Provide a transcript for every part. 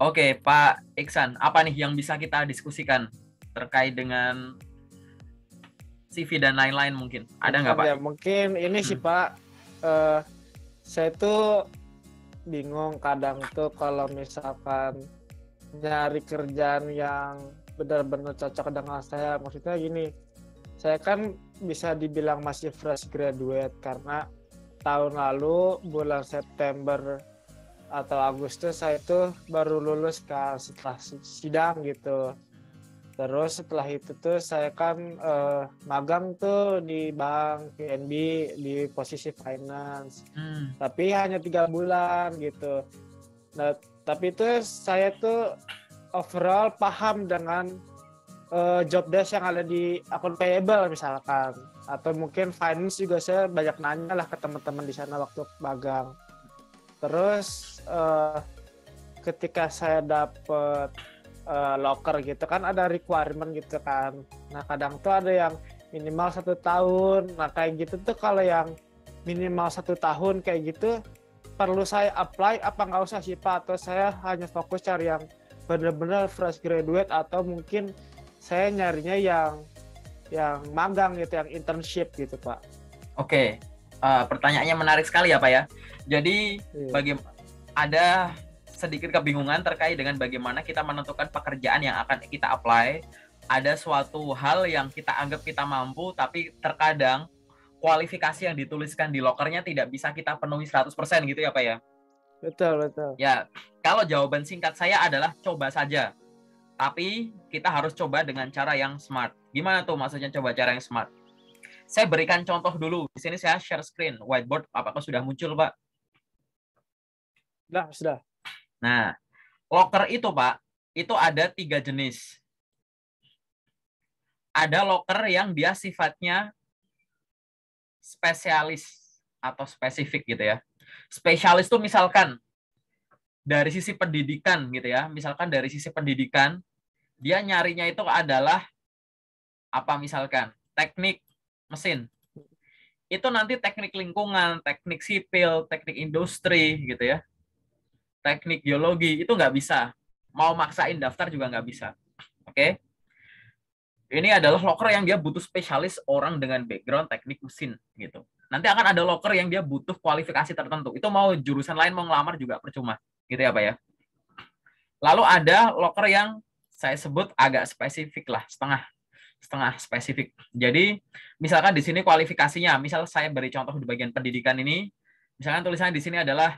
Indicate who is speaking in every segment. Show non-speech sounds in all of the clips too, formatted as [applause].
Speaker 1: Oke, Pak Iksan, apa nih yang bisa kita diskusikan terkait dengan CV dan lain-lain mungkin? Ada nggak Pak? Ya,
Speaker 2: mungkin ini hmm. sih Pak, uh, saya tuh bingung kadang tuh kalau misalkan nyari kerjaan yang benar-benar cocok dengan saya. Maksudnya gini, saya kan bisa dibilang masih fresh graduate karena tahun lalu bulan September atau Agustus saya itu baru lulus kan setelah sidang gitu terus setelah itu tuh saya kan uh, magang tuh di bank PNB di posisi finance hmm. tapi hanya tiga bulan gitu nah tapi itu saya tuh overall paham dengan uh, job desk yang ada di akun payable misalkan atau mungkin finance juga saya banyak nanya lah ke teman-teman di sana waktu magang terus uh, ketika saya dapet uh, locker gitu kan ada requirement gitu kan nah kadang tuh ada yang minimal satu tahun nah kayak gitu tuh kalau yang minimal satu tahun kayak gitu perlu saya apply apa nggak usah sih pak atau saya hanya fokus cari yang benar-benar fresh graduate atau mungkin saya nyarinya yang yang magang gitu yang internship gitu pak
Speaker 1: oke Eh, pertanyaannya menarik sekali ya Pak ya. Jadi hmm. bagi ada sedikit kebingungan terkait dengan bagaimana kita menentukan pekerjaan yang akan kita apply. Ada suatu hal yang kita anggap kita mampu tapi terkadang kualifikasi yang dituliskan di lokernya tidak bisa kita penuhi 100% gitu ya Pak ya.
Speaker 2: Betul, betul.
Speaker 1: Ya, kalau jawaban singkat saya adalah coba saja. Tapi kita harus coba dengan cara yang smart. Gimana tuh maksudnya coba cara yang smart? Saya berikan contoh dulu. Di sini saya share screen. Whiteboard apakah sudah muncul, Pak? Sudah, sudah. Nah, locker itu, Pak, itu ada tiga jenis. Ada locker yang dia sifatnya spesialis atau spesifik gitu ya. Spesialis itu misalkan dari sisi pendidikan gitu ya. Misalkan dari sisi pendidikan, dia nyarinya itu adalah apa misalkan teknik mesin. Itu nanti teknik lingkungan, teknik sipil, teknik industri gitu ya. Teknik geologi itu nggak bisa. Mau maksain daftar juga nggak bisa. Oke. Okay? Ini adalah loker yang dia butuh spesialis orang dengan background teknik mesin gitu. Nanti akan ada loker yang dia butuh kualifikasi tertentu. Itu mau jurusan lain mau ngelamar juga percuma. Gitu ya, Pak ya. Lalu ada loker yang saya sebut agak spesifik lah, setengah setengah spesifik. Jadi misalkan di sini kualifikasinya, misal saya beri contoh di bagian pendidikan ini, misalkan tulisannya di sini adalah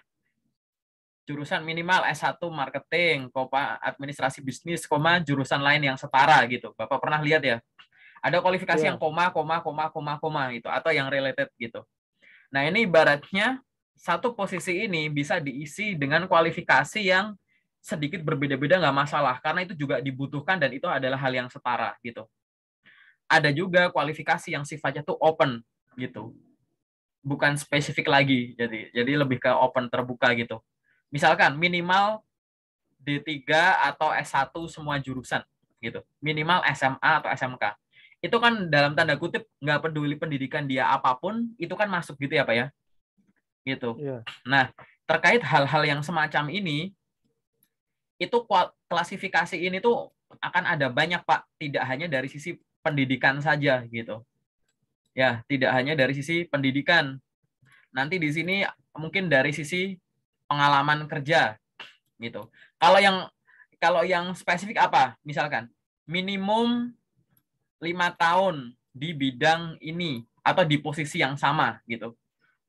Speaker 1: jurusan minimal S1 marketing, koma administrasi bisnis, koma jurusan lain yang setara gitu. Bapak pernah lihat ya? Ada kualifikasi yeah. yang koma, koma, koma, koma, koma gitu atau yang related gitu. Nah, ini ibaratnya satu posisi ini bisa diisi dengan kualifikasi yang sedikit berbeda-beda nggak masalah karena itu juga dibutuhkan dan itu adalah hal yang setara gitu ada juga kualifikasi yang sifatnya tuh open gitu bukan spesifik lagi jadi jadi lebih ke open terbuka gitu misalkan minimal D3 atau S1 semua jurusan gitu minimal SMA atau SMK itu kan dalam tanda kutip nggak peduli pendidikan dia apapun itu kan masuk gitu ya pak ya gitu yeah. nah terkait hal-hal yang semacam ini itu klasifikasi ini tuh akan ada banyak pak tidak hanya dari sisi pendidikan saja gitu. Ya, tidak hanya dari sisi pendidikan. Nanti di sini mungkin dari sisi pengalaman kerja gitu. Kalau yang kalau yang spesifik apa? Misalkan minimum lima tahun di bidang ini atau di posisi yang sama gitu.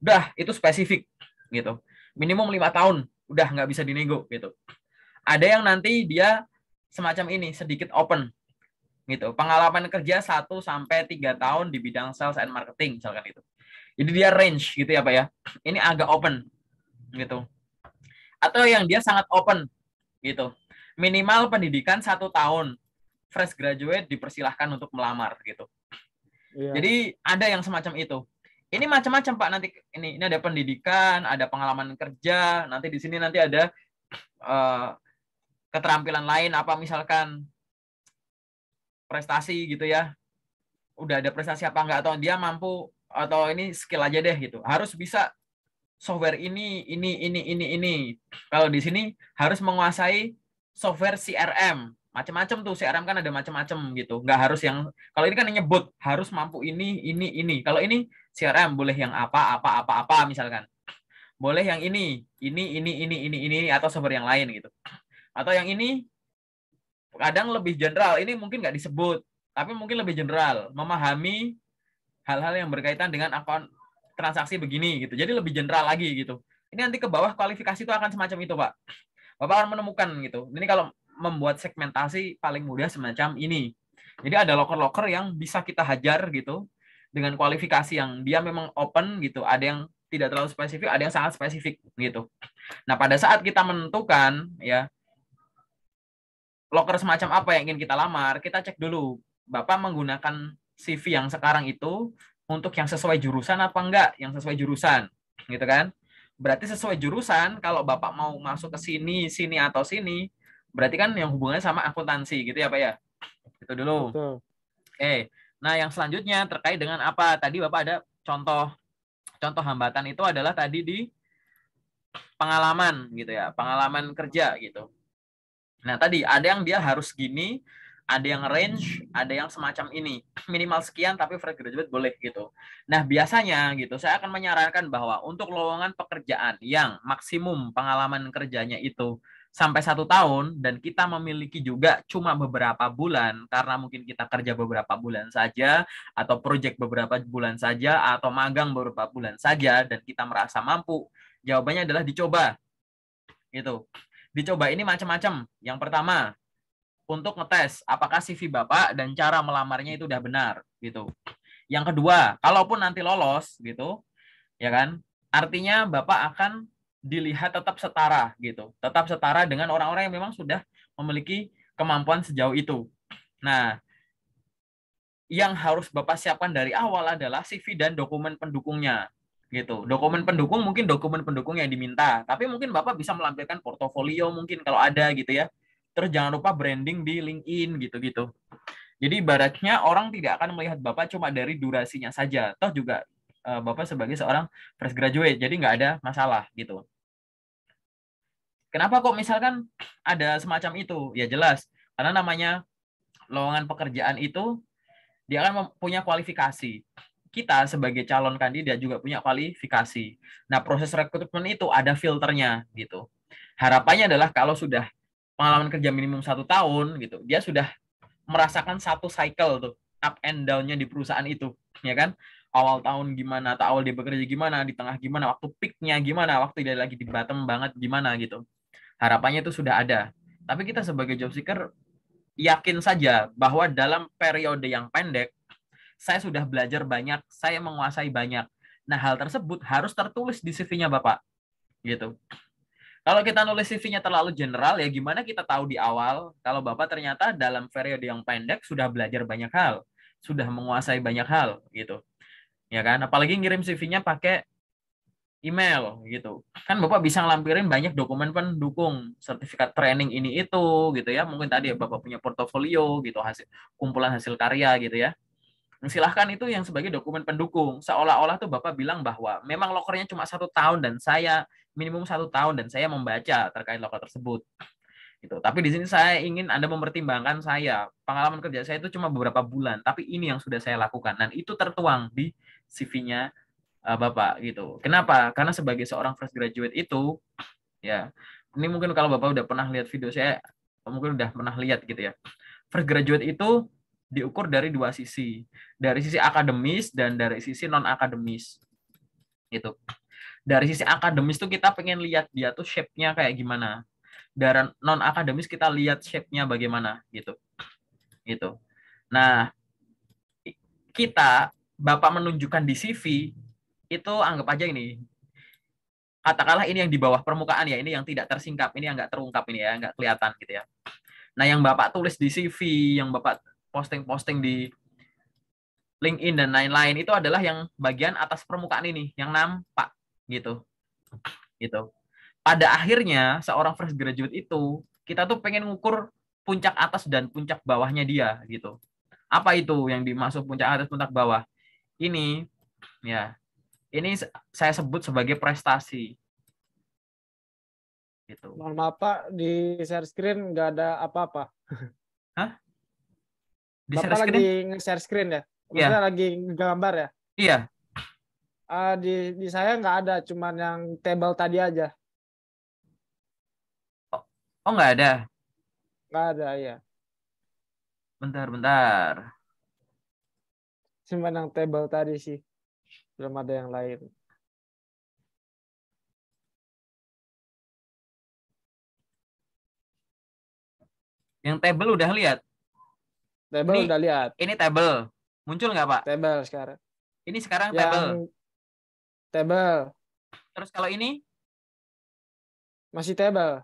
Speaker 1: Udah, itu spesifik gitu. Minimum lima tahun, udah nggak bisa dinego gitu. Ada yang nanti dia semacam ini sedikit open gitu. Pengalaman kerja 1 sampai 3 tahun di bidang sales and marketing misalkan itu. Jadi dia range gitu ya Pak ya. Ini agak open gitu. Atau yang dia sangat open gitu. Minimal pendidikan satu tahun. Fresh graduate dipersilahkan untuk melamar gitu. Iya. Jadi ada yang semacam itu. Ini macam-macam Pak nanti ini ini ada pendidikan, ada pengalaman kerja, nanti di sini nanti ada uh, keterampilan lain apa misalkan prestasi gitu ya udah ada prestasi apa enggak atau dia mampu atau ini skill aja deh gitu harus bisa software ini ini ini ini ini kalau di sini harus menguasai software CRM macam-macam tuh CRM kan ada macam-macam gitu nggak harus yang kalau ini kan nyebut harus mampu ini ini ini kalau ini CRM boleh yang apa apa apa apa misalkan boleh yang ini ini ini ini ini ini atau software yang lain gitu atau yang ini kadang lebih general ini mungkin nggak disebut tapi mungkin lebih general memahami hal-hal yang berkaitan dengan akun transaksi begini gitu jadi lebih general lagi gitu ini nanti ke bawah kualifikasi itu akan semacam itu pak bapak akan menemukan gitu ini kalau membuat segmentasi paling mudah semacam ini jadi ada locker locker yang bisa kita hajar gitu dengan kualifikasi yang dia memang open gitu ada yang tidak terlalu spesifik ada yang sangat spesifik gitu nah pada saat kita menentukan ya loker semacam apa yang ingin kita lamar, kita cek dulu Bapak menggunakan CV yang sekarang itu untuk yang sesuai jurusan apa enggak, yang sesuai jurusan, gitu kan? Berarti sesuai jurusan kalau Bapak mau masuk ke sini, sini atau sini, berarti kan yang hubungannya sama akuntansi gitu ya, Pak ya? Itu dulu. Oke. Okay. Nah, yang selanjutnya terkait dengan apa? Tadi Bapak ada contoh contoh hambatan itu adalah tadi di pengalaman gitu ya, pengalaman kerja gitu. Nah tadi ada yang dia harus gini, ada yang range, ada yang semacam ini. [clears throat] Minimal sekian tapi fresh graduate boleh gitu. Nah, biasanya gitu saya akan menyarankan bahwa untuk lowongan pekerjaan yang maksimum pengalaman kerjanya itu sampai satu tahun dan kita memiliki juga cuma beberapa bulan karena mungkin kita kerja beberapa bulan saja atau project beberapa bulan saja atau magang beberapa bulan saja dan kita merasa mampu jawabannya adalah dicoba gitu Dicoba ini macam-macam. Yang pertama, untuk ngetes apakah CV Bapak dan cara melamarnya itu udah benar gitu. Yang kedua, kalaupun nanti lolos gitu, ya kan? Artinya Bapak akan dilihat tetap setara gitu, tetap setara dengan orang-orang yang memang sudah memiliki kemampuan sejauh itu. Nah, yang harus Bapak siapkan dari awal adalah CV dan dokumen pendukungnya gitu. Dokumen pendukung mungkin dokumen pendukung yang diminta, tapi mungkin Bapak bisa melampirkan portofolio mungkin kalau ada gitu ya. Terus jangan lupa branding di LinkedIn gitu-gitu. Jadi ibaratnya orang tidak akan melihat Bapak cuma dari durasinya saja, toh juga eh, Bapak sebagai seorang fresh graduate, jadi nggak ada masalah gitu. Kenapa kok misalkan ada semacam itu? Ya jelas, karena namanya lowongan pekerjaan itu dia akan punya kualifikasi kita sebagai calon kandidat juga punya kualifikasi. Nah, proses rekrutmen itu ada filternya gitu. Harapannya adalah kalau sudah pengalaman kerja minimum satu tahun gitu, dia sudah merasakan satu cycle tuh up and down-nya di perusahaan itu, ya kan? Awal tahun gimana, atau awal dia bekerja gimana, di tengah gimana, waktu peak-nya gimana, waktu dia lagi di bottom banget gimana gitu. Harapannya itu sudah ada. Tapi kita sebagai job seeker yakin saja bahwa dalam periode yang pendek saya sudah belajar banyak, saya menguasai banyak. Nah, hal tersebut harus tertulis di CV-nya Bapak. Gitu. Kalau kita nulis CV-nya terlalu general, ya gimana kita tahu di awal kalau Bapak ternyata dalam periode yang pendek sudah belajar banyak hal, sudah menguasai banyak hal, gitu. Ya kan? Apalagi ngirim CV-nya pakai email, gitu. Kan Bapak bisa ngelampirin banyak dokumen pendukung, sertifikat training ini itu, gitu ya. Mungkin tadi ya Bapak punya portofolio, gitu, hasil kumpulan hasil karya, gitu ya silahkan itu yang sebagai dokumen pendukung seolah-olah tuh bapak bilang bahwa memang lokernya cuma satu tahun dan saya minimum satu tahun dan saya membaca terkait loker tersebut gitu tapi di sini saya ingin anda mempertimbangkan saya pengalaman kerja saya itu cuma beberapa bulan tapi ini yang sudah saya lakukan dan itu tertuang di cv-nya uh, eh, bapak gitu kenapa karena sebagai seorang fresh graduate itu ya ini mungkin kalau bapak udah pernah lihat video saya mungkin udah pernah lihat gitu ya fresh graduate itu diukur dari dua sisi, dari sisi akademis dan dari sisi non akademis. itu Dari sisi akademis tuh kita pengen lihat dia tuh shape-nya kayak gimana. Dari non akademis kita lihat shape-nya bagaimana gitu. Gitu. Nah, kita Bapak menunjukkan di CV itu anggap aja ini katakanlah ini yang di bawah permukaan ya, ini yang tidak tersingkap, ini yang nggak terungkap ini ya, nggak kelihatan gitu ya. Nah, yang Bapak tulis di CV, yang Bapak posting-posting di LinkedIn dan lain-lain itu adalah yang bagian atas permukaan ini yang nampak gitu gitu pada akhirnya seorang fresh graduate itu kita tuh pengen ngukur puncak atas dan puncak bawahnya dia gitu apa itu yang dimaksud puncak atas puncak bawah ini ya ini saya sebut sebagai
Speaker 2: prestasi gitu mohon maaf pak di share screen nggak ada apa-apa Hah? Di Bapak lagi nge-share screen ya? Iya. Maksudnya yeah. lagi gambar ya? Iya. Yeah. Uh, di di saya nggak ada, cuman yang table tadi aja.
Speaker 1: Oh, oh nggak ada?
Speaker 2: Nggak ada, ya. Bentar, bentar. Cuman yang table tadi sih. Belum ada yang lain. Yang table udah lihat? Table ini, udah lihat. Ini table. Muncul nggak, Pak? Table sekarang.
Speaker 1: Ini sekarang yang table.
Speaker 2: Table. Terus kalau ini? Masih table.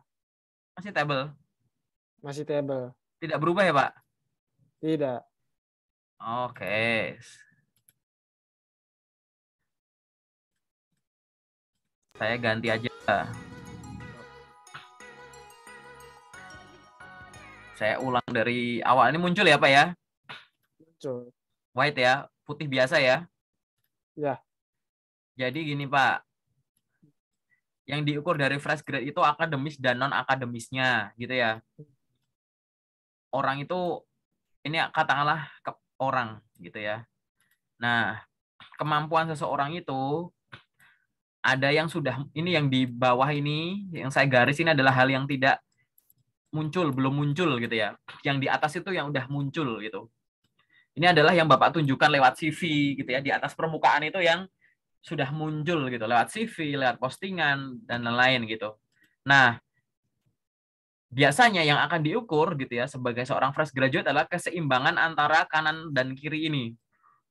Speaker 2: Masih table. Masih table. Tidak berubah ya, Pak? Tidak. Oke.
Speaker 1: Saya ganti aja. Saya ulang dari awal. Ini muncul ya Pak ya? Muncul. White ya? Putih biasa ya? Ya. Jadi gini Pak, yang diukur dari fresh grade itu akademis dan non akademisnya gitu ya orang itu ini katakanlah ke orang gitu ya nah kemampuan seseorang itu ada yang sudah ini yang di bawah ini yang saya garis ini adalah hal yang tidak muncul belum muncul gitu ya yang di atas itu yang udah muncul gitu ini adalah yang bapak tunjukkan lewat CV gitu ya di atas permukaan itu yang sudah muncul gitu lewat CV lewat postingan dan lain-lain gitu nah biasanya yang akan diukur gitu ya sebagai seorang fresh graduate adalah keseimbangan antara kanan dan kiri ini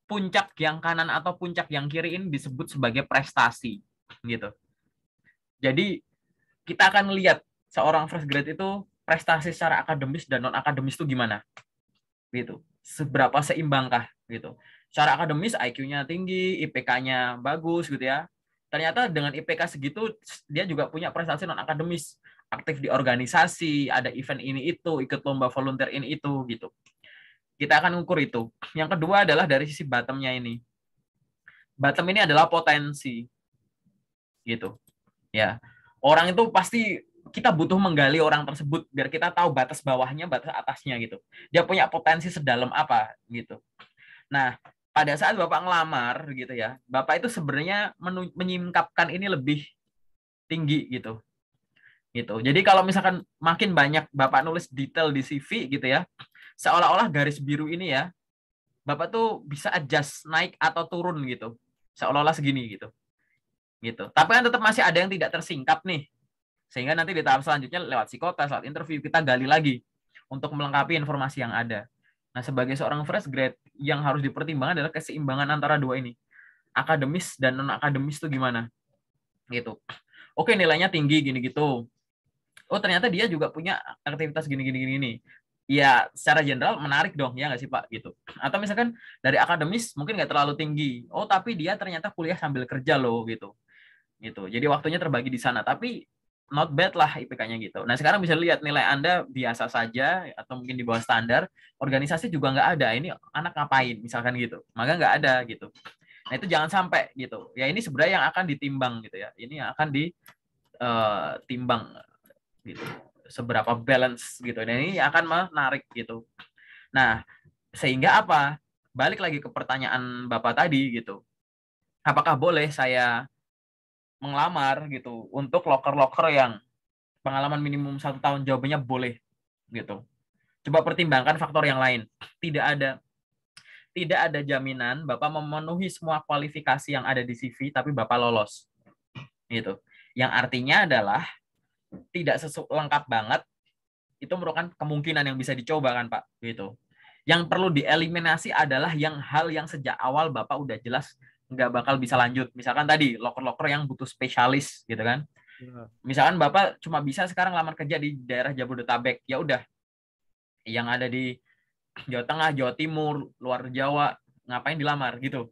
Speaker 1: puncak yang kanan atau puncak yang kiri ini disebut sebagai prestasi gitu jadi kita akan lihat seorang fresh grade itu prestasi secara akademis dan non akademis itu gimana gitu seberapa seimbangkah gitu secara akademis IQ-nya tinggi IPK-nya bagus gitu ya ternyata dengan IPK segitu dia juga punya prestasi non akademis aktif di organisasi ada event ini itu ikut lomba volunteer ini itu gitu kita akan ukur itu yang kedua adalah dari sisi bottomnya ini bottom ini adalah potensi gitu ya orang itu pasti kita butuh menggali orang tersebut biar kita tahu batas bawahnya, batas atasnya gitu. Dia punya potensi sedalam apa gitu. Nah, pada saat Bapak ngelamar gitu ya, Bapak itu sebenarnya menyingkapkan ini lebih tinggi gitu. Gitu. Jadi kalau misalkan makin banyak Bapak nulis detail di CV gitu ya, seolah-olah garis biru ini ya, Bapak tuh bisa adjust naik atau turun gitu. Seolah-olah segini gitu. Gitu. Tapi kan tetap masih ada yang tidak tersingkap nih sehingga nanti di tahap selanjutnya lewat psikotes, lewat interview, kita gali lagi untuk melengkapi informasi yang ada. Nah, sebagai seorang fresh grad yang harus dipertimbangkan adalah keseimbangan antara dua ini. Akademis dan non-akademis itu gimana? Gitu. Oke, nilainya tinggi, gini gitu. Oh, ternyata dia juga punya aktivitas gini-gini ini ya secara general menarik dong ya nggak sih pak gitu atau misalkan dari akademis mungkin nggak terlalu tinggi oh tapi dia ternyata kuliah sambil kerja loh gitu gitu jadi waktunya terbagi di sana tapi not bad lah IPK-nya gitu. Nah sekarang bisa lihat nilai Anda biasa saja atau mungkin di bawah standar, organisasi juga nggak ada. Ini anak ngapain misalkan gitu, maka nggak ada gitu. Nah itu jangan sampai gitu. Ya ini sebenarnya yang akan ditimbang gitu ya. Ini yang akan ditimbang eh, gitu. Seberapa balance gitu. Nah ini akan menarik gitu. Nah sehingga apa? Balik lagi ke pertanyaan Bapak tadi gitu. Apakah boleh saya mengelamar gitu untuk loker-loker yang pengalaman minimum satu tahun jawabannya boleh gitu. Coba pertimbangkan faktor yang lain. Tidak ada tidak ada jaminan Bapak memenuhi semua kualifikasi yang ada di CV tapi Bapak lolos. Gitu. Yang artinya adalah tidak sesu lengkap banget itu merupakan kemungkinan yang bisa dicoba kan Pak gitu. Yang perlu dieliminasi adalah yang hal yang sejak awal Bapak udah jelas nggak bakal bisa lanjut. Misalkan tadi loker-loker yang butuh spesialis gitu kan. Iya. Misalkan Bapak cuma bisa sekarang lamar kerja di daerah Jabodetabek, ya udah. Yang ada di Jawa Tengah, Jawa Timur, luar Jawa, ngapain dilamar gitu.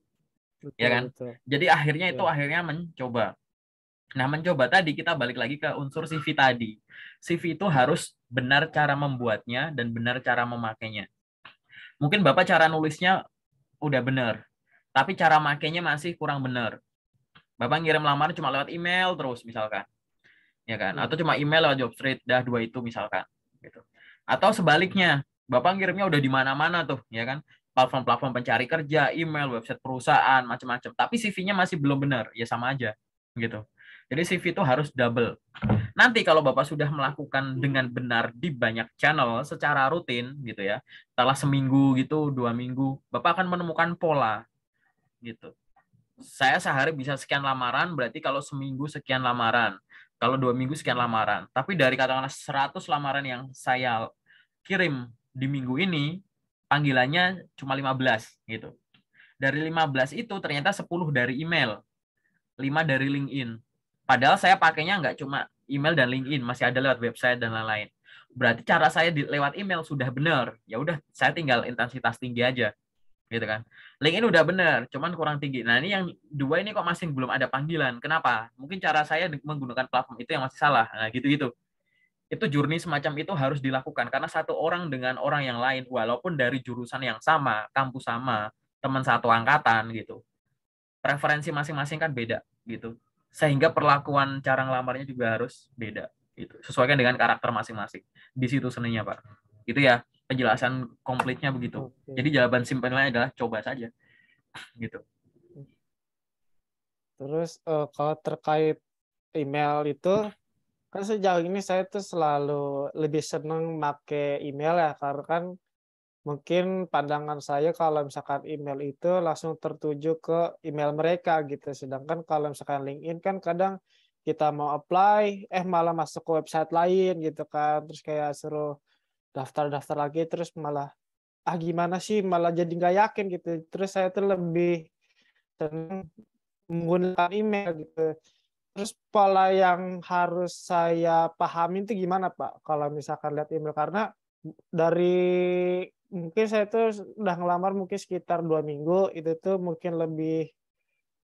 Speaker 1: Iya betul, ya kan?
Speaker 2: Betul. Jadi akhirnya betul. itu iya.
Speaker 1: akhirnya mencoba. Nah, mencoba tadi kita balik lagi ke unsur CV tadi. CV itu harus benar cara membuatnya dan benar cara memakainya. Mungkin Bapak cara nulisnya udah benar, tapi cara makainya masih kurang benar. Bapak ngirim lamaran cuma lewat email terus misalkan. Ya kan? Hmm. Atau cuma email lewat Jobstreet dah dua itu misalkan gitu. Atau sebaliknya, Bapak ngirimnya udah di mana-mana tuh, ya kan? Platform-platform pencari kerja, email, website perusahaan, macam-macam. Tapi CV-nya masih belum benar, ya sama aja gitu. Jadi CV itu harus double. Nanti kalau Bapak sudah melakukan dengan benar di banyak channel secara rutin gitu ya, setelah seminggu gitu, dua minggu, Bapak akan menemukan pola gitu. Saya sehari bisa sekian lamaran, berarti kalau seminggu sekian lamaran, kalau dua minggu sekian lamaran. Tapi dari katakanlah 100 lamaran yang saya kirim di minggu ini, panggilannya cuma 15 gitu. Dari 15 itu ternyata 10 dari email, 5 dari LinkedIn. Padahal saya pakainya nggak cuma email dan LinkedIn, masih ada lewat website dan lain-lain. Berarti cara saya di, lewat email sudah benar. Ya udah, saya tinggal intensitas tinggi aja gitu kan. LinkedIn udah bener, cuman kurang tinggi. Nah ini yang dua ini kok masih belum ada panggilan. Kenapa? Mungkin cara saya menggunakan platform itu yang masih salah. Nah gitu-gitu. Itu journey semacam itu harus dilakukan karena satu orang dengan orang yang lain, walaupun dari jurusan yang sama, kampus sama, teman satu angkatan gitu. Preferensi masing-masing kan beda gitu. Sehingga perlakuan cara ngelamarnya juga harus beda gitu. Sesuaikan dengan karakter masing-masing. Di situ seninya, Pak. Gitu ya penjelasan komplitnya begitu. Okay. Jadi jawaban simpelnya adalah coba saja, [laughs] gitu.
Speaker 2: Terus uh, kalau terkait email itu, kan sejauh ini saya tuh selalu lebih seneng make email ya, karena kan mungkin pandangan saya kalau misalkan email itu langsung tertuju ke email mereka gitu. Sedangkan kalau misalkan LinkedIn kan kadang kita mau apply, eh malah masuk ke website lain gitu kan. Terus kayak suruh daftar-daftar lagi terus malah ah gimana sih malah jadi nggak yakin gitu terus saya tuh lebih senang menggunakan email gitu terus pola yang harus saya pahami itu gimana pak kalau misalkan lihat email karena dari mungkin saya tuh udah ngelamar mungkin sekitar dua minggu itu tuh mungkin lebih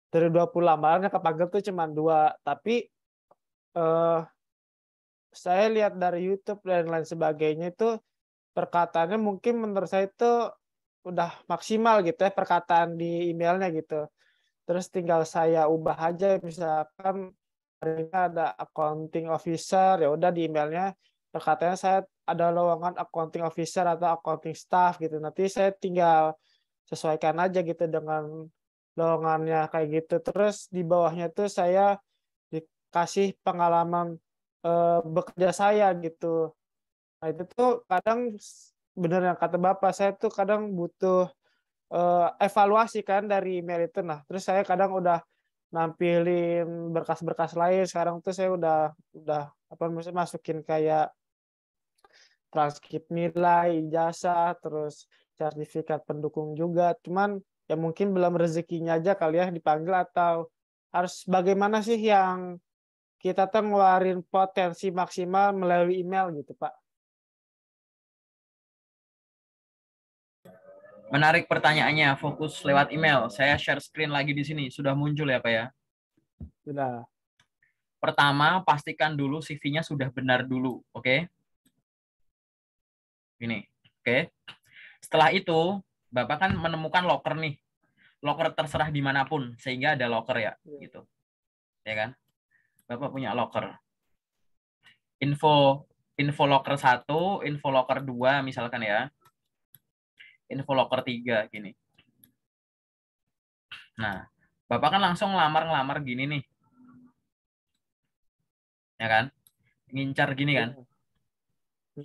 Speaker 2: dari 20 lamaran ke kepanggil tuh cuma dua tapi eh, saya lihat dari YouTube dan lain sebagainya itu perkataannya mungkin menurut saya itu udah maksimal gitu ya perkataan di emailnya gitu. Terus tinggal saya ubah aja misalkan hari ini ada accounting officer ya udah di emailnya perkataannya saya ada lowongan accounting officer atau accounting staff gitu. Nanti saya tinggal sesuaikan aja gitu dengan lowongannya kayak gitu. Terus di bawahnya tuh saya dikasih pengalaman Eh, bekerja saya gitu. Nah itu tuh kadang benar yang kata bapak saya tuh kadang butuh uh, evaluasi kan dari itu nah terus saya kadang udah nampilin berkas-berkas lain sekarang tuh saya udah udah apa maksudnya masukin kayak transkrip nilai jasa terus sertifikat pendukung juga cuman ya mungkin belum rezekinya aja kali ya dipanggil atau harus bagaimana sih yang kita tuh ngeluarin potensi maksimal melalui email gitu, Pak? Menarik pertanyaannya, fokus lewat email. Saya
Speaker 1: share screen lagi di sini, sudah muncul ya Pak ya? Sudah. Pertama, pastikan dulu CV-nya sudah benar dulu, oke? Okay? Ini, oke. Okay. Setelah itu, Bapak kan menemukan locker nih. Locker terserah dimanapun, sehingga ada locker ya, iya. gitu. Ya kan? Bapak punya locker. Info info locker 1, info locker 2 misalkan ya. Info locker 3 gini. Nah, Bapak kan langsung lamar-lamar gini nih. Ya kan? Ngincar gini kan?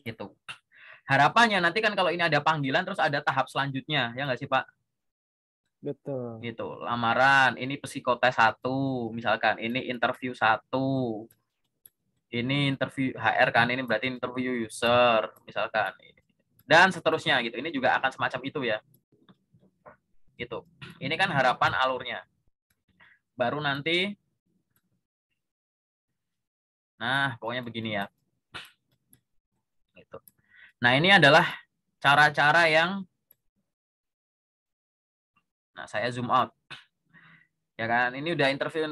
Speaker 1: Gitu. Harapannya nanti kan kalau ini ada panggilan terus ada tahap selanjutnya, ya nggak sih Pak? Betul. Gitu, lamaran, ini psikotes satu, misalkan ini interview satu, ini interview HR kan, ini berarti interview user, misalkan, dan seterusnya gitu. Ini juga akan semacam itu ya, gitu. Ini kan harapan alurnya. Baru nanti, nah pokoknya begini ya, gitu. Nah ini adalah cara-cara yang Nah, saya zoom out. Ya kan, ini udah interview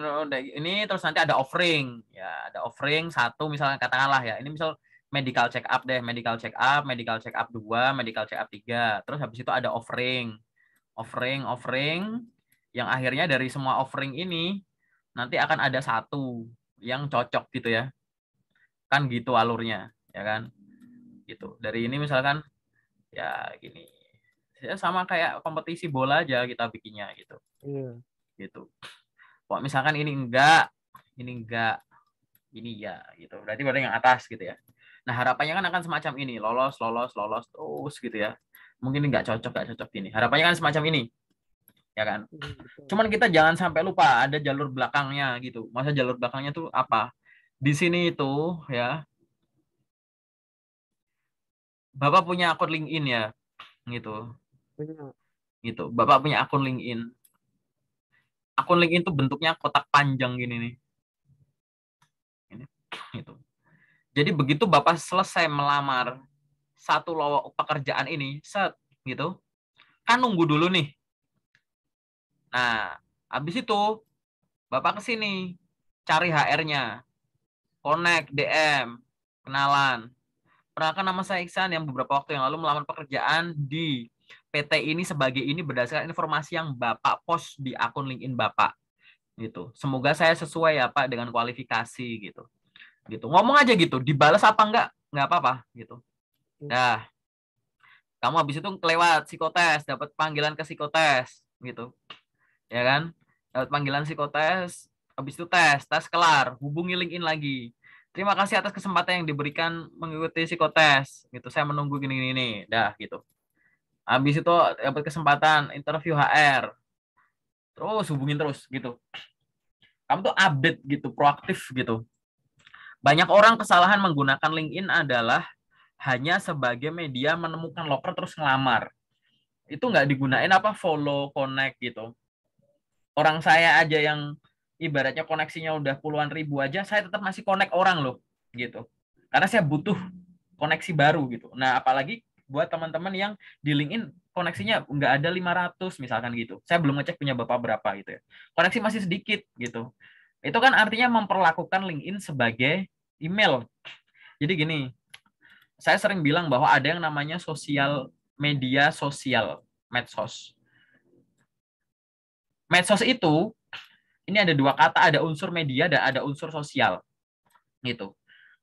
Speaker 1: ini terus nanti ada offering. Ya, ada offering satu misalnya katakanlah ya. Ini misal medical check up deh, medical check up, medical check up 2, medical check up 3. Terus habis itu ada offering. Offering, offering yang akhirnya dari semua offering ini nanti akan ada satu yang cocok gitu ya. Kan gitu alurnya, ya kan? Gitu. Dari ini misalkan ya gini ya sama kayak kompetisi bola aja kita bikinnya gitu yeah. gitu kok misalkan ini enggak ini enggak ini ya gitu berarti berarti yang atas gitu ya nah harapannya kan akan semacam ini lolos lolos lolos terus gitu ya mungkin enggak cocok enggak cocok ini harapannya kan semacam ini ya kan iya, cuman kita jangan sampai lupa ada jalur belakangnya gitu masa jalur belakangnya tuh apa di sini itu ya bapak punya akun LinkedIn ya gitu Gitu. Bapak punya akun LinkedIn. Akun LinkedIn itu bentuknya kotak panjang gini nih. Ini, gitu. Jadi begitu Bapak selesai melamar satu lowok pekerjaan ini, set gitu. Kan nunggu dulu nih. Nah, habis itu Bapak ke sini
Speaker 2: cari HR-nya.
Speaker 1: Connect DM, kenalan. Perkenalkan nama saya Iksan yang beberapa waktu yang lalu melamar pekerjaan di PT ini sebagai ini berdasarkan informasi yang Bapak post di akun LinkedIn Bapak. Gitu. Semoga saya sesuai ya Pak dengan kualifikasi gitu. Gitu. Ngomong aja gitu, dibalas apa enggak? Enggak apa-apa gitu. Nah, kamu habis itu kelewat psikotes, dapat panggilan ke psikotes gitu. Ya kan? Dapat panggilan psikotes, habis itu tes, tes kelar, hubungi LinkedIn lagi. Terima kasih atas kesempatan yang diberikan mengikuti psikotes. Gitu, saya menunggu gini-gini. Dah, gitu. Habis itu dapat kesempatan interview HR. Terus hubungin terus gitu. Kamu tuh update gitu, proaktif gitu. Banyak orang kesalahan menggunakan LinkedIn adalah hanya sebagai media menemukan loker terus ngelamar. Itu nggak digunain apa follow, connect gitu. Orang saya aja yang ibaratnya koneksinya udah puluhan ribu aja, saya tetap masih connect orang loh gitu. Karena saya butuh koneksi baru gitu. Nah, apalagi buat teman-teman yang di LinkedIn koneksinya nggak ada 500 misalkan gitu. Saya belum ngecek punya Bapak berapa gitu ya. Koneksi masih sedikit gitu. Itu kan artinya memperlakukan LinkedIn sebagai email. Jadi gini, saya sering bilang bahwa ada yang namanya sosial media sosial, medsos. Medsos itu ini ada dua kata, ada unsur media dan ada unsur sosial. Gitu.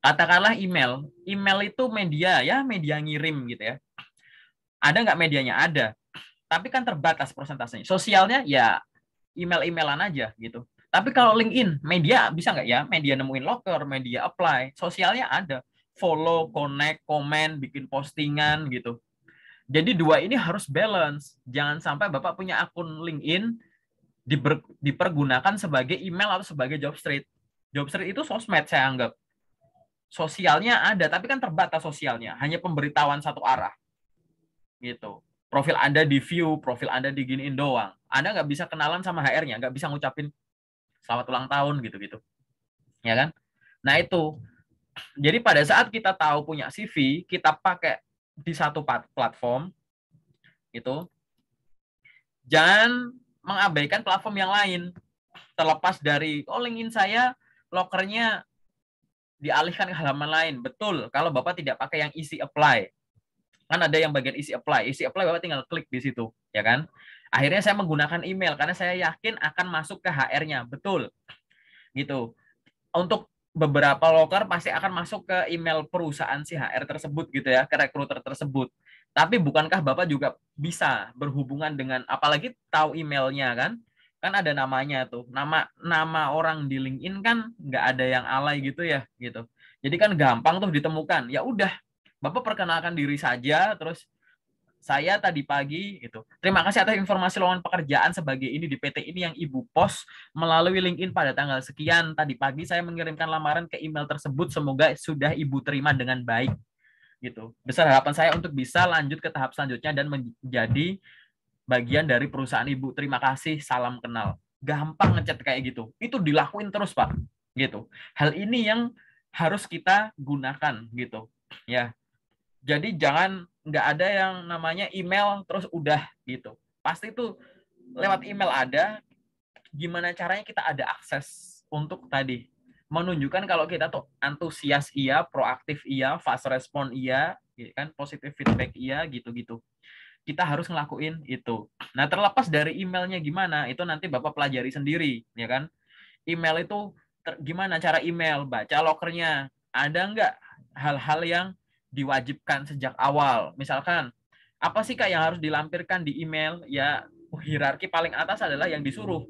Speaker 1: Katakanlah email. Email itu media ya, media ngirim gitu ya. Ada nggak medianya? Ada. Tapi kan terbatas persentasenya. Sosialnya ya email-emailan aja gitu. Tapi kalau LinkedIn, media bisa nggak ya? Media nemuin locker, media apply, sosialnya ada. Follow, connect, komen, bikin postingan gitu. Jadi dua ini harus balance. Jangan sampai Bapak punya akun LinkedIn diper, dipergunakan sebagai email atau sebagai job street. Job street itu sosmed saya anggap sosialnya ada, tapi kan terbatas sosialnya, hanya pemberitahuan satu arah. Gitu. Profil Anda di view, profil Anda di diginiin doang. Anda nggak bisa kenalan sama HR-nya, nggak bisa ngucapin selamat ulang tahun gitu-gitu. Ya kan? Nah itu. Jadi pada saat kita tahu punya CV, kita pakai di satu platform, itu jangan mengabaikan platform yang lain terlepas dari oh LinkedIn saya lokernya dialihkan ke halaman lain. Betul, kalau Bapak tidak pakai yang isi apply. Kan ada yang bagian isi apply. Isi apply Bapak tinggal klik di situ, ya kan? Akhirnya saya menggunakan email karena saya yakin akan masuk ke HR-nya. Betul. Gitu. Untuk beberapa loker pasti akan masuk ke email perusahaan si HR tersebut gitu ya, ke rekruter tersebut. Tapi bukankah Bapak juga bisa berhubungan dengan apalagi tahu emailnya kan? kan ada namanya tuh nama nama orang di LinkedIn kan nggak ada yang alay gitu ya gitu jadi kan gampang tuh ditemukan ya udah bapak perkenalkan diri saja terus saya tadi pagi gitu terima kasih atas informasi lowongan pekerjaan sebagai ini di PT ini yang ibu pos melalui LinkedIn pada tanggal sekian tadi pagi saya mengirimkan lamaran ke email tersebut semoga sudah ibu terima dengan baik gitu besar harapan saya untuk bisa lanjut ke tahap selanjutnya dan menjadi bagian dari perusahaan ibu. Terima kasih, salam kenal. Gampang ngechat kayak gitu. Itu dilakuin terus, Pak. Gitu. Hal ini yang harus kita gunakan gitu. Ya. Jadi jangan nggak ada yang namanya email terus udah gitu. Pasti itu lewat email ada gimana caranya kita ada akses untuk tadi menunjukkan kalau kita tuh antusias iya, proaktif iya, fast respon iya, gitu kan, positif feedback iya gitu-gitu kita harus ngelakuin itu. Nah, terlepas dari emailnya gimana, itu nanti Bapak pelajari sendiri, ya kan? Email itu ter, gimana cara email, baca lokernya. Ada nggak hal-hal yang diwajibkan sejak awal? Misalkan, apa sih Kak yang harus dilampirkan di email? Ya, hierarki paling atas adalah yang disuruh.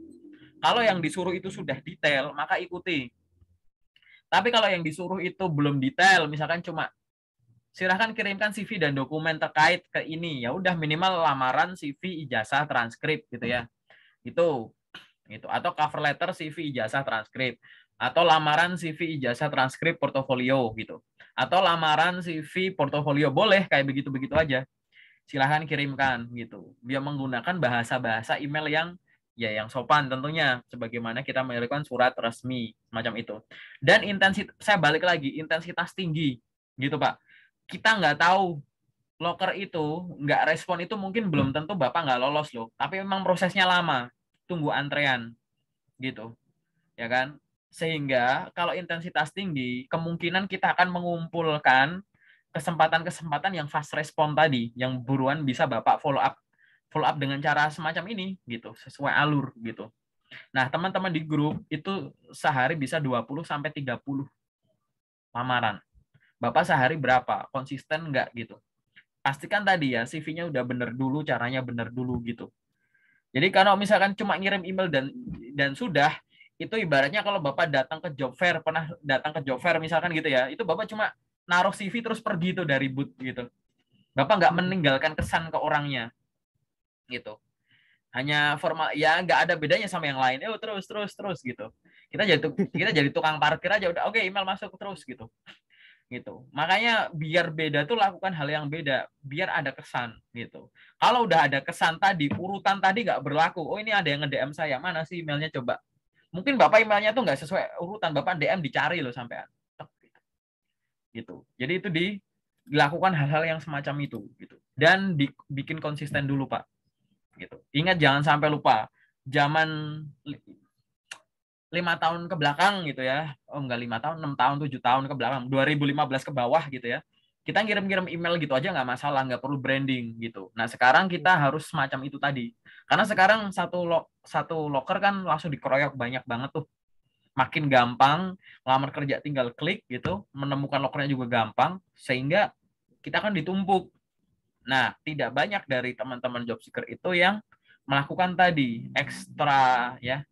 Speaker 1: Kalau yang disuruh itu sudah detail, maka ikuti. Tapi kalau yang disuruh itu belum detail, misalkan cuma silahkan kirimkan CV dan dokumen terkait ke ini. Ya udah minimal lamaran, CV, ijazah, transkrip gitu ya. Itu itu atau cover letter, CV, ijazah, transkrip atau lamaran CV, ijazah, transkrip, portofolio gitu. Atau lamaran CV, portofolio boleh kayak begitu-begitu aja. Silahkan kirimkan gitu. biar menggunakan bahasa-bahasa email yang ya yang sopan tentunya sebagaimana kita mengirimkan surat resmi macam itu dan intensitas saya balik lagi intensitas tinggi gitu pak kita nggak tahu locker itu nggak respon itu mungkin belum tentu bapak nggak lolos loh tapi memang prosesnya lama tunggu antrean gitu ya kan sehingga kalau intensitas tinggi kemungkinan kita akan mengumpulkan kesempatan-kesempatan yang fast respon tadi yang buruan bisa bapak follow up follow up dengan cara semacam ini gitu sesuai alur gitu nah teman-teman di grup itu sehari bisa 20 sampai 30 lamaran Bapak sehari berapa? Konsisten nggak gitu? Pastikan tadi ya, CV-nya udah bener dulu, caranya bener dulu gitu. Jadi kalau misalkan cuma ngirim email dan dan sudah, itu ibaratnya kalau Bapak datang ke job fair, pernah datang ke job fair misalkan gitu ya, itu Bapak cuma naruh CV terus pergi itu dari booth gitu. Bapak nggak hmm. meninggalkan kesan ke orangnya gitu hanya formal ya nggak ada bedanya sama yang lain eh terus terus terus gitu kita jadi kita jadi tukang parkir aja udah oke okay, email masuk terus gitu gitu. Makanya biar beda tuh lakukan hal yang beda, biar ada kesan gitu. Kalau udah ada kesan tadi, urutan tadi nggak berlaku. Oh ini ada yang nge-DM saya, mana sih emailnya coba? Mungkin bapak emailnya tuh nggak sesuai urutan, bapak DM dicari loh sampai gitu. gitu. Jadi itu di dilakukan hal-hal yang semacam itu gitu dan dibikin konsisten dulu pak gitu ingat jangan sampai lupa zaman lima tahun ke belakang gitu ya oh enggak lima tahun enam tahun tujuh tahun ke belakang 2015 ke bawah gitu ya kita ngirim-ngirim email gitu aja nggak masalah nggak perlu branding gitu nah sekarang kita iya. harus semacam itu tadi karena sekarang satu lo satu locker kan langsung dikeroyok banyak banget tuh makin gampang lamar kerja tinggal klik gitu menemukan lokernya juga gampang sehingga kita kan ditumpuk nah tidak banyak dari teman-teman job seeker itu yang melakukan tadi ekstra ya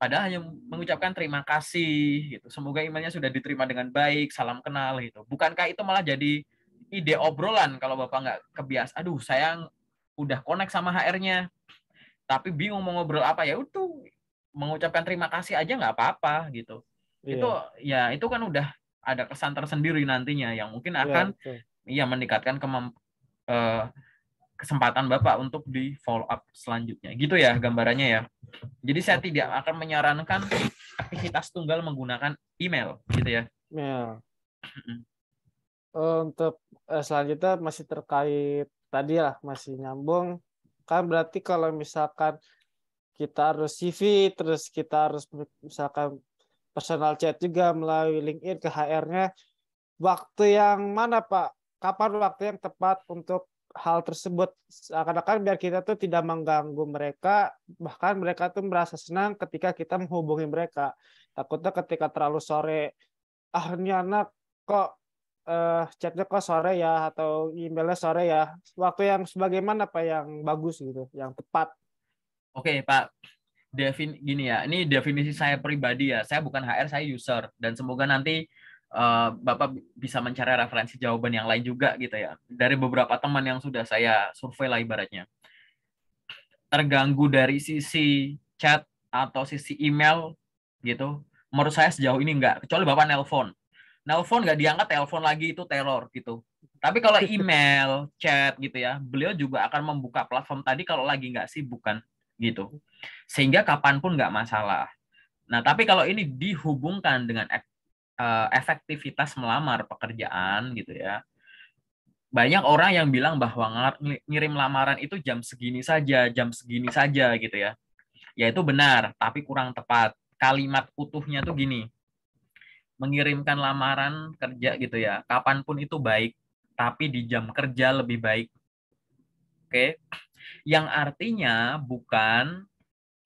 Speaker 1: padahal hanya mengucapkan terima kasih gitu. Semoga imannya sudah diterima dengan baik, salam kenal gitu. Bukankah itu malah jadi ide obrolan kalau Bapak nggak kebias. Aduh, sayang udah connect sama HR-nya, tapi bingung mau ngobrol apa ya itu mengucapkan terima kasih aja nggak apa-apa gitu. Yeah. Itu ya itu kan udah ada kesan tersendiri nantinya yang mungkin iya, akan iya, ya, meningkatkan kemamp uh, kesempatan Bapak untuk di follow up selanjutnya. Gitu ya gambarannya ya. Jadi saya tidak akan menyarankan aktivitas tunggal menggunakan email gitu ya.
Speaker 2: email eh, Untuk eh, selanjutnya masih terkait tadi lah masih nyambung. Kan berarti kalau misalkan kita harus CV terus kita harus misalkan personal chat juga melalui LinkedIn ke HR-nya. Waktu yang mana Pak? Kapan waktu yang tepat untuk hal tersebut seakan-akan biar kita tuh tidak mengganggu mereka bahkan mereka tuh merasa senang ketika kita menghubungi mereka takutnya ketika terlalu sore ah ini anak kok uh, chatnya kok sore ya atau emailnya sore ya waktu yang sebagaimana apa yang bagus gitu yang tepat
Speaker 1: oke okay, pak Devin gini ya ini definisi saya pribadi ya saya bukan HR saya user dan semoga nanti Eh, Bapak bisa mencari referensi jawaban yang lain juga gitu ya. Dari beberapa teman yang sudah saya survei lah ibaratnya. Terganggu dari sisi chat atau sisi email gitu. Menurut saya sejauh ini enggak, kecuali Bapak nelpon. Nelpon nggak diangkat, telepon lagi itu teror gitu. Tapi kalau [laughs] email, chat gitu ya, beliau juga akan membuka platform tadi kalau lagi nggak sibuk kan gitu. Sehingga kapanpun nggak masalah. Nah, tapi kalau ini dihubungkan dengan Eh, efektivitas melamar pekerjaan gitu ya banyak orang yang bilang bahwa ngirim lamaran itu jam segini saja, jam segini saja gitu ya. Ya itu benar, tapi kurang tepat. Kalimat utuhnya tuh gini. Mengirimkan lamaran kerja gitu ya, kapanpun itu baik, tapi di jam kerja lebih baik. Oke. Yang artinya bukan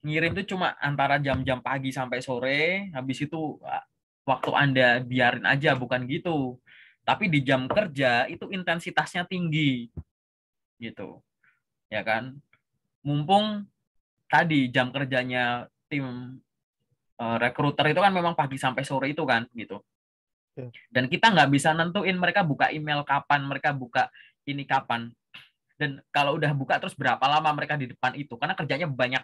Speaker 1: ngirim itu cuma antara jam-jam pagi sampai sore, habis itu waktu Anda biarin aja, bukan gitu. Tapi di jam kerja itu intensitasnya tinggi. Gitu. Ya kan? Mumpung tadi jam kerjanya tim uh, eh, rekruter itu kan memang pagi sampai sore itu kan gitu. Ya. Dan kita nggak bisa nentuin mereka buka email kapan, mereka buka ini kapan. Dan kalau udah buka terus berapa lama mereka di depan itu karena kerjanya banyak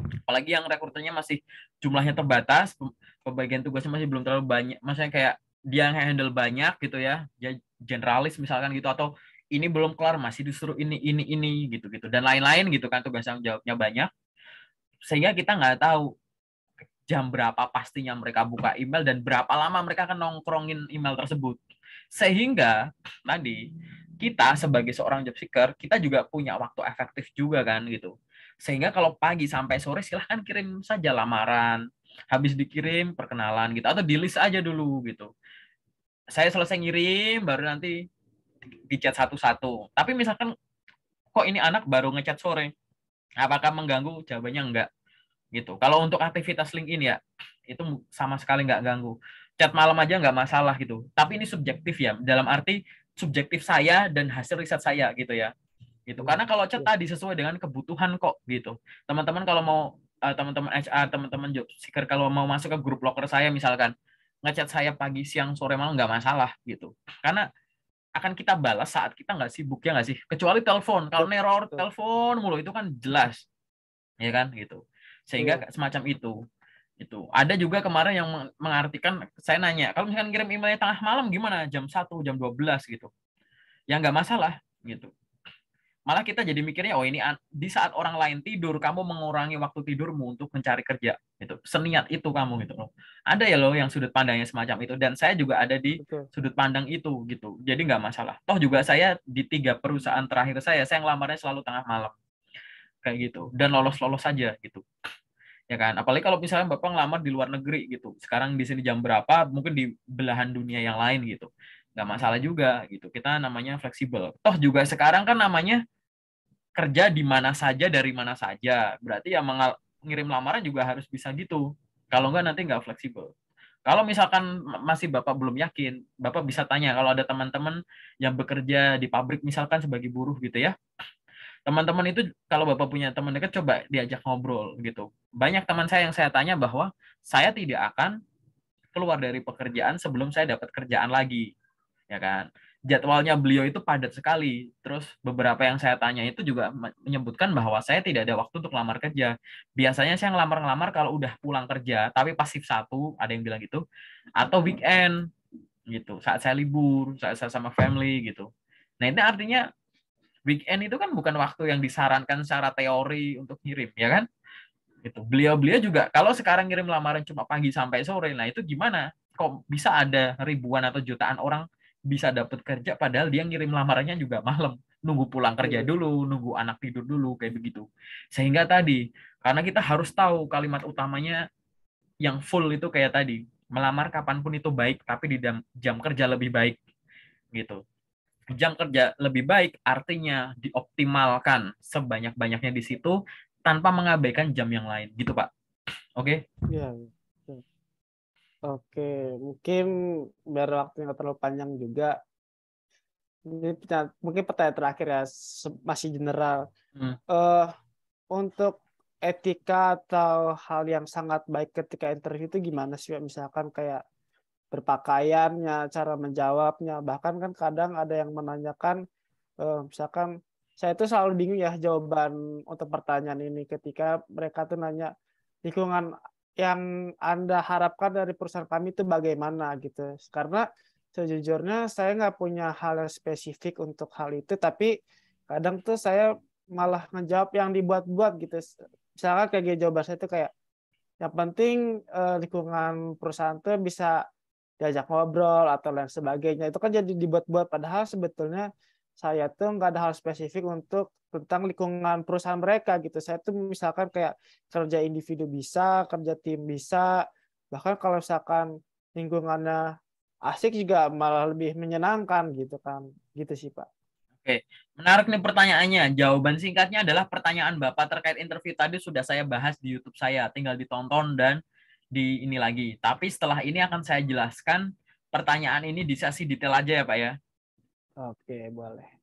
Speaker 1: apalagi yang rekruternya masih jumlahnya terbatas pembagian tugasnya masih belum terlalu banyak maksudnya kayak dia yang handle banyak gitu ya dia generalis misalkan gitu atau ini belum kelar masih disuruh ini ini ini gitu gitu dan lain-lain gitu kan tugas yang jawabnya banyak sehingga kita nggak tahu jam berapa pastinya mereka buka email dan berapa lama mereka akan nongkrongin email tersebut sehingga tadi kita sebagai seorang job seeker kita juga punya waktu efektif juga kan gitu sehingga kalau pagi sampai sore silahkan kirim saja lamaran. Habis dikirim perkenalan gitu atau di list aja dulu gitu. Saya selesai ngirim baru nanti dicat satu-satu. Tapi misalkan kok ini anak baru ngecat sore. Apakah mengganggu? Jawabannya enggak gitu. Kalau untuk aktivitas link ini ya itu sama sekali nggak ganggu. Chat malam aja nggak masalah gitu. Tapi ini subjektif ya, dalam arti subjektif saya dan hasil riset saya gitu ya gitu. Hmm, Karena kalau chat iya. tadi sesuai dengan kebutuhan kok gitu. Teman-teman kalau mau uh, teman-teman HR, teman-teman job seeker kalau mau masuk ke grup locker saya misalkan, ngechat saya pagi, siang, sore, malam nggak masalah gitu. Karena akan kita balas saat kita nggak sibuk ya nggak sih? Kecuali telepon. Kalau neror telepon mulu itu kan jelas. Ya kan gitu. Sehingga yeah. semacam itu itu ada juga kemarin yang mengartikan saya nanya kalau misalkan kirim emailnya tengah malam gimana jam 1, jam 12 gitu ya nggak masalah gitu malah kita jadi mikirnya oh ini di saat orang lain tidur kamu mengurangi waktu tidurmu untuk mencari kerja itu seniat itu kamu gitu loh ada ya loh yang sudut pandangnya semacam itu dan saya juga ada di Betul. sudut pandang itu gitu jadi nggak masalah toh juga saya di tiga perusahaan terakhir saya saya ngelamarnya selalu tengah malam kayak gitu dan lolos lolos saja gitu ya kan apalagi kalau misalnya bapak ngelamar di luar negeri gitu sekarang di sini jam berapa mungkin di belahan dunia yang lain gitu nggak masalah juga gitu kita namanya fleksibel toh juga sekarang kan namanya kerja di mana saja dari mana saja. Berarti ya mengirim lamaran juga harus bisa gitu. Kalau enggak nanti enggak fleksibel. Kalau misalkan masih Bapak belum yakin, Bapak bisa tanya kalau ada teman-teman yang bekerja di pabrik misalkan sebagai buruh gitu ya. Teman-teman itu kalau Bapak punya teman dekat coba diajak ngobrol gitu. Banyak teman saya yang saya tanya bahwa saya tidak akan keluar dari pekerjaan sebelum saya dapat kerjaan lagi. Ya kan? jadwalnya beliau itu padat sekali. Terus beberapa yang saya tanya itu juga menyebutkan bahwa saya tidak ada waktu untuk lamar kerja. Biasanya saya ngelamar-ngelamar kalau udah pulang kerja, tapi pasif satu, ada yang bilang gitu, atau weekend gitu, saat saya libur, saat saya sama family gitu. Nah, ini artinya weekend itu kan bukan waktu yang disarankan secara teori untuk ngirim, ya kan? Gitu. Beliau-beliau juga kalau sekarang ngirim lamaran cuma pagi sampai sore, nah itu gimana? Kok bisa ada ribuan atau jutaan orang bisa dapat kerja padahal dia ngirim lamarannya juga malam nunggu pulang kerja iya. dulu nunggu anak tidur dulu kayak begitu sehingga tadi karena kita harus tahu kalimat utamanya yang full itu kayak tadi melamar kapanpun itu baik tapi di jam, jam kerja lebih baik gitu jam kerja lebih baik artinya dioptimalkan sebanyak banyaknya di situ tanpa mengabaikan jam yang lain gitu pak oke okay?
Speaker 2: ya, iya. Oke, mungkin biar waktunya nggak terlalu panjang juga. Ini mungkin pertanyaan terakhir ya, masih general. Hmm. Uh, untuk etika atau hal yang sangat baik ketika interview itu gimana sih? Misalkan kayak berpakaiannya, cara menjawabnya, bahkan kan kadang ada yang menanyakan, uh, misalkan saya itu selalu bingung ya jawaban untuk pertanyaan ini ketika mereka tuh nanya lingkungan yang Anda harapkan dari perusahaan kami itu bagaimana gitu. Karena sejujurnya saya nggak punya hal yang spesifik untuk hal itu, tapi kadang tuh saya malah menjawab yang dibuat-buat gitu. Misalkan kayak jawaban saya itu kayak, yang penting eh, lingkungan perusahaan tuh bisa diajak ngobrol atau lain sebagainya. Itu kan jadi dibuat-buat, padahal sebetulnya saya tuh nggak ada hal spesifik untuk tentang lingkungan perusahaan mereka gitu. Saya tuh misalkan kayak kerja individu bisa, kerja tim bisa, bahkan kalau misalkan lingkungannya asik juga malah lebih menyenangkan gitu kan. Gitu sih Pak.
Speaker 1: Oke, menarik nih pertanyaannya. Jawaban singkatnya adalah pertanyaan Bapak terkait interview tadi sudah saya bahas di YouTube saya, tinggal ditonton dan di ini lagi. Tapi setelah ini akan saya
Speaker 2: jelaskan pertanyaan ini di sesi detail aja ya Pak ya. Oke, boleh.